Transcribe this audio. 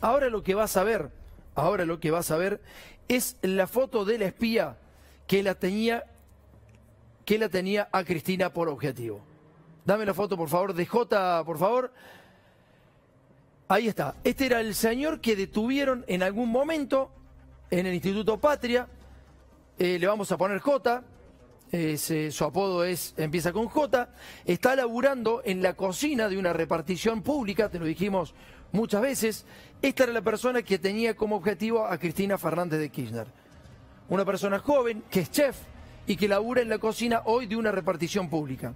Ahora lo que vas a ver, ahora lo que vas a ver es la foto de la espía que la tenía, que la tenía a Cristina por objetivo. Dame la foto, por favor, de J, por favor. Ahí está. Este era el señor que detuvieron en algún momento en el Instituto Patria. Eh, le vamos a poner J. Eh, su apodo es empieza con J, está laburando en la cocina de una repartición pública, te lo dijimos muchas veces, esta era la persona que tenía como objetivo a Cristina Fernández de Kirchner. Una persona joven que es chef y que labura en la cocina hoy de una repartición pública.